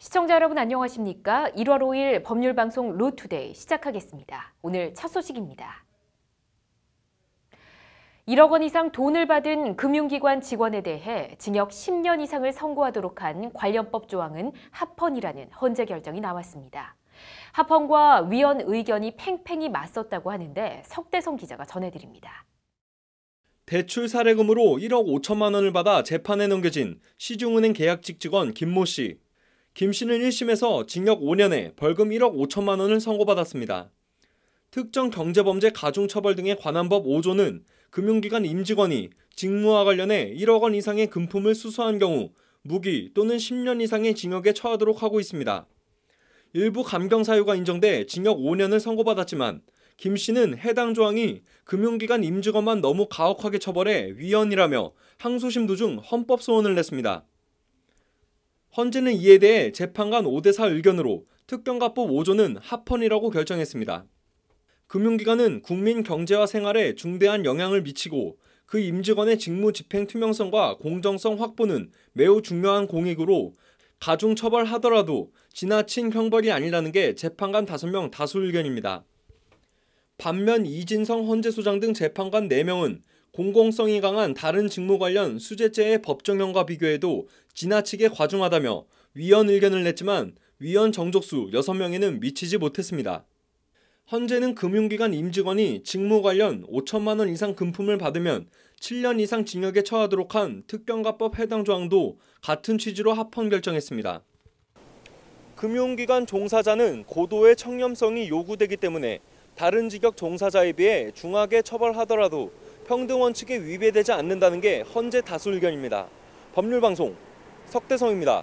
시청자 여러분 안녕하십니까? 1월 5일 법률 방송 로투데이 시작하겠습니다. 오늘 첫 소식입니다. 1억 원 이상 돈을 받은 금융기관 직원에 대해 징역 10년 이상을 선고하도록 한 관련법 조항은 합헌이라는 헌재 결정이 나왔습니다. 합헌과 위원 의견이 팽팽히 맞섰다고 하는데 석대성 기자가 전해드립니다. 대출 사례금으로 1억 5천만 원을 받아 재판에 넘겨진 시중은행 계약직 직원 김모 씨. 김 씨는 1심에서 징역 5년에 벌금 1억 5천만 원을 선고받았습니다. 특정 경제범죄 가중처벌 등에 관한법 5조는 금융기관 임직원이 직무와 관련해 1억 원 이상의 금품을 수수한 경우 무기 또는 10년 이상의 징역에 처하도록 하고 있습니다. 일부 감경 사유가 인정돼 징역 5년을 선고받았지만 김 씨는 해당 조항이 금융기관 임직원만 너무 가혹하게 처벌해 위헌이라며 항소심 도중 헌법 소원을 냈습니다. 헌재는 이에 대해 재판관 5대4 의견으로 특경가법 5조는 합헌이라고 결정했습니다. 금융기관은 국민 경제와 생활에 중대한 영향을 미치고 그 임직원의 직무 집행 투명성과 공정성 확보는 매우 중요한 공익으로 가중 처벌하더라도 지나친 형벌이 아니라는 게 재판관 5명 다수 의견입니다. 반면 이진성 헌재소장 등 재판관 4명은 공공성이 강한 다른 직무 관련 수제죄의 법정형과 비교해도 지나치게 과중하다며 위헌 의견을 냈지만 위헌 정족수 6명에는 미치지 못했습니다. 현재는 금융기관 임직원이 직무 관련 5천만 원 이상 금품을 받으면 7년 이상 징역에 처하도록 한 특경가법 해당 조항도 같은 취지로 합헌 결정했습니다. 금융기관 종사자는 고도의 청렴성이 요구되기 때문에 다른 직역 종사자에 비해 중하게 처벌하더라도 평등 원칙에 위배되지 않는다는 게 헌재 다수 의견입니다. 법률방송 석대성입니다.